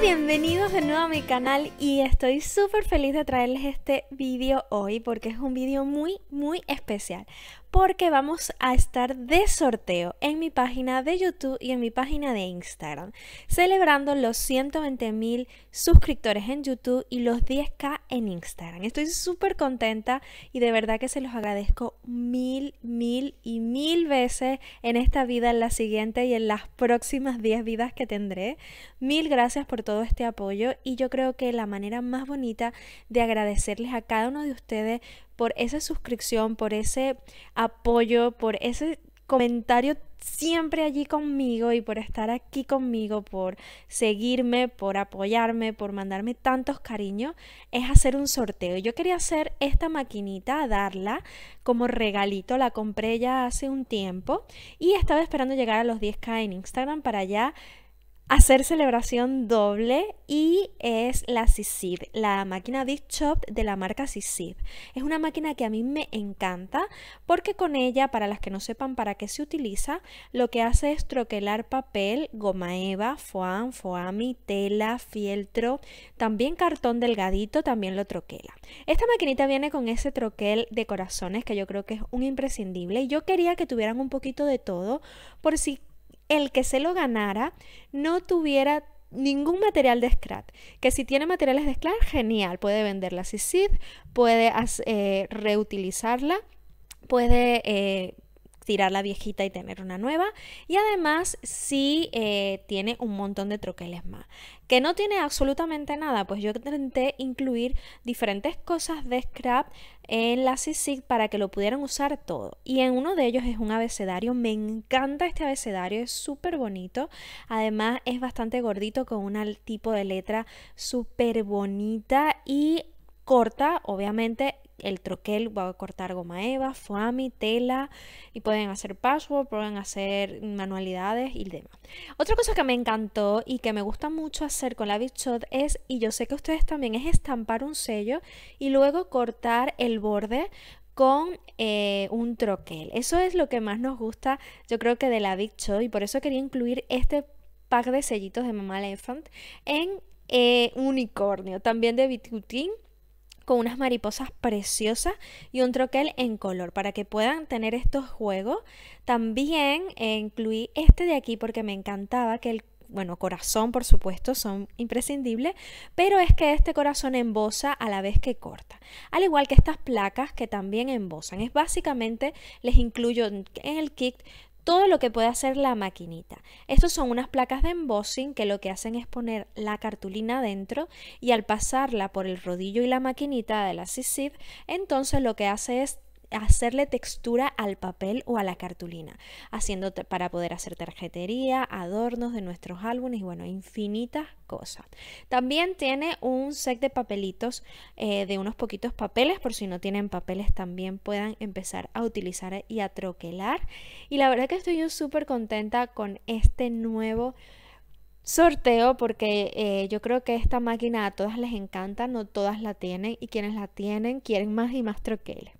bienvenidos de nuevo a mi canal y estoy súper feliz de traerles este vídeo hoy porque es un vídeo muy muy especial porque vamos a estar de sorteo en mi página de YouTube y en mi página de Instagram, celebrando los 120.000 mil suscriptores en YouTube y los 10k en Instagram. Estoy súper contenta y de verdad que se los agradezco mil, mil y mil veces en esta vida, en la siguiente y en las próximas 10 vidas que tendré. Mil gracias por todo este apoyo y yo creo que la manera más bonita de agradecerles a cada uno de ustedes por esa suscripción, por ese apoyo, por ese comentario siempre allí conmigo y por estar aquí conmigo, por seguirme, por apoyarme, por mandarme tantos cariños, es hacer un sorteo. Yo quería hacer esta maquinita, darla como regalito, la compré ya hace un tiempo y estaba esperando llegar a los 10k en Instagram para ya hacer celebración doble y es la SISID la máquina Big Chop de la marca SISID Es una máquina que a mí me encanta porque con ella, para las que no sepan para qué se utiliza, lo que hace es troquelar papel, goma eva, foam, foami, tela, fieltro, también cartón delgadito, también lo troquela. Esta maquinita viene con ese troquel de corazones que yo creo que es un imprescindible y yo quería que tuvieran un poquito de todo por si el que se lo ganara no tuviera ningún material de scratch. Que si tiene materiales de scratch, genial, puede venderla si Sysid, puede eh, reutilizarla, puede eh, tirar la viejita y tener una nueva. Y además si sí, eh, tiene un montón de troqueles más. Que no tiene absolutamente nada, pues yo intenté incluir diferentes cosas de scrap en la CC para que lo pudieran usar todo. Y en uno de ellos es un abecedario. Me encanta este abecedario, es súper bonito. Además es bastante gordito con un tipo de letra súper bonita y corta, obviamente el troquel, voy a cortar goma eva, foami, tela y pueden hacer password, pueden hacer manualidades y demás. Otra cosa que me encantó y que me gusta mucho hacer con la Big Shot es, y yo sé que ustedes también, es estampar un sello y luego cortar el borde con eh, un troquel. Eso es lo que más nos gusta, yo creo que de la Big Shot y por eso quería incluir este pack de sellitos de mamá Elephant en eh, unicornio, también de Bitutin con unas mariposas preciosas y un troquel en color para que puedan tener estos juegos. También eh, incluí este de aquí porque me encantaba que el bueno, corazón por supuesto, son imprescindibles, pero es que este corazón embosa a la vez que corta. Al igual que estas placas que también embosan. Es básicamente, les incluyo en el kit todo lo que puede hacer la maquinita. Estos son unas placas de embossing que lo que hacen es poner la cartulina dentro y al pasarla por el rodillo y la maquinita de la entonces lo que hace es hacerle textura al papel o a la cartulina, haciendo para poder hacer tarjetería, adornos de nuestros álbumes y bueno, infinitas cosas. También tiene un set de papelitos eh, de unos poquitos papeles, por si no tienen papeles también puedan empezar a utilizar y a troquelar. Y la verdad que estoy yo súper contenta con este nuevo sorteo porque eh, yo creo que esta máquina a todas les encanta, no todas la tienen y quienes la tienen quieren más y más troqueles.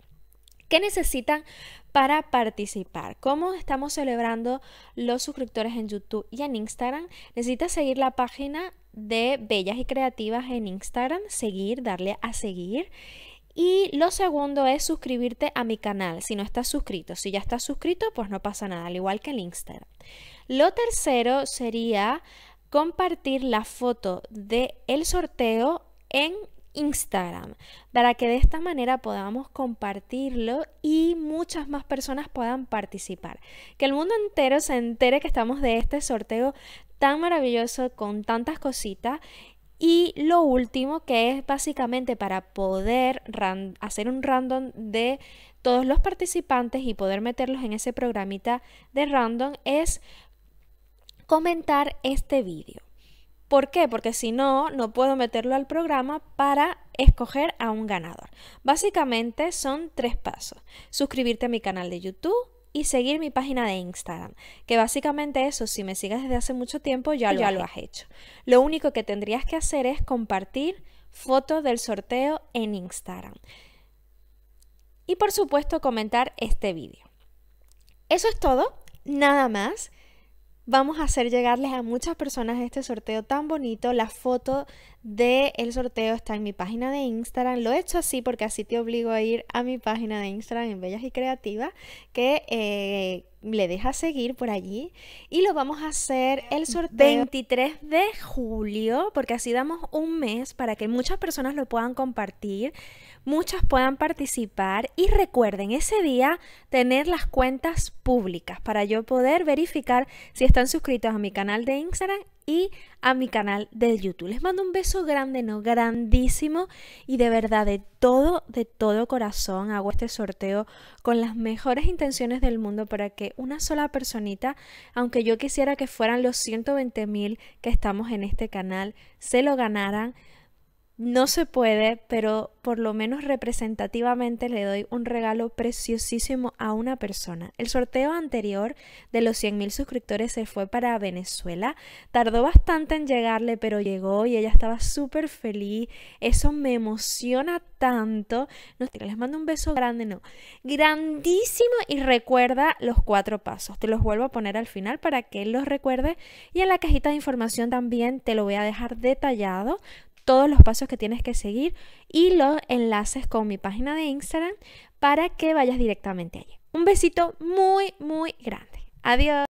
¿Qué necesitan para participar? ¿Cómo estamos celebrando los suscriptores en YouTube y en Instagram? Necesitas seguir la página de Bellas y Creativas en Instagram, seguir, darle a seguir. Y lo segundo es suscribirte a mi canal si no estás suscrito. Si ya estás suscrito, pues no pasa nada, al igual que el Instagram. Lo tercero sería compartir la foto del el sorteo en Instagram, para que de esta manera podamos compartirlo y muchas más personas puedan participar. Que el mundo entero se entere que estamos de este sorteo tan maravilloso con tantas cositas. Y lo último, que es básicamente para poder hacer un random de todos los participantes y poder meterlos en ese programita de random, es comentar este vídeo. ¿Por qué? Porque si no, no puedo meterlo al programa para escoger a un ganador. Básicamente son tres pasos. Suscribirte a mi canal de YouTube y seguir mi página de Instagram, que básicamente eso, si me sigues desde hace mucho tiempo, ya lo, ya lo has hecho. Lo único que tendrías que hacer es compartir fotos del sorteo en Instagram. Y por supuesto comentar este vídeo. Eso es todo, nada más vamos a hacer llegarles a muchas personas este sorteo tan bonito, la foto del sorteo está en mi página de Instagram. Lo he hecho así porque así te obligo a ir a mi página de Instagram en Bellas y Creativas, que eh, le dejas seguir por allí. Y lo vamos a hacer el sorteo 23 de julio, porque así damos un mes para que muchas personas lo puedan compartir, muchas puedan participar. Y recuerden ese día tener las cuentas públicas para yo poder verificar si están suscritos a mi canal de Instagram y a mi canal de YouTube. Les mando un beso grande, no grandísimo y de verdad de todo, de todo corazón hago este sorteo con las mejores intenciones del mundo para que una sola personita, aunque yo quisiera que fueran los 120 mil que estamos en este canal, se lo ganaran. No se puede, pero por lo menos representativamente le doy un regalo preciosísimo a una persona. El sorteo anterior de los 100.000 suscriptores se fue para Venezuela. Tardó bastante en llegarle, pero llegó y ella estaba súper feliz. Eso me emociona tanto. No, les mando un beso grande, no. Grandísimo y recuerda los cuatro pasos. Te los vuelvo a poner al final para que los recuerde. Y en la cajita de información también te lo voy a dejar detallado todos los pasos que tienes que seguir y los enlaces con mi página de Instagram para que vayas directamente allí. Un besito muy, muy grande. Adiós.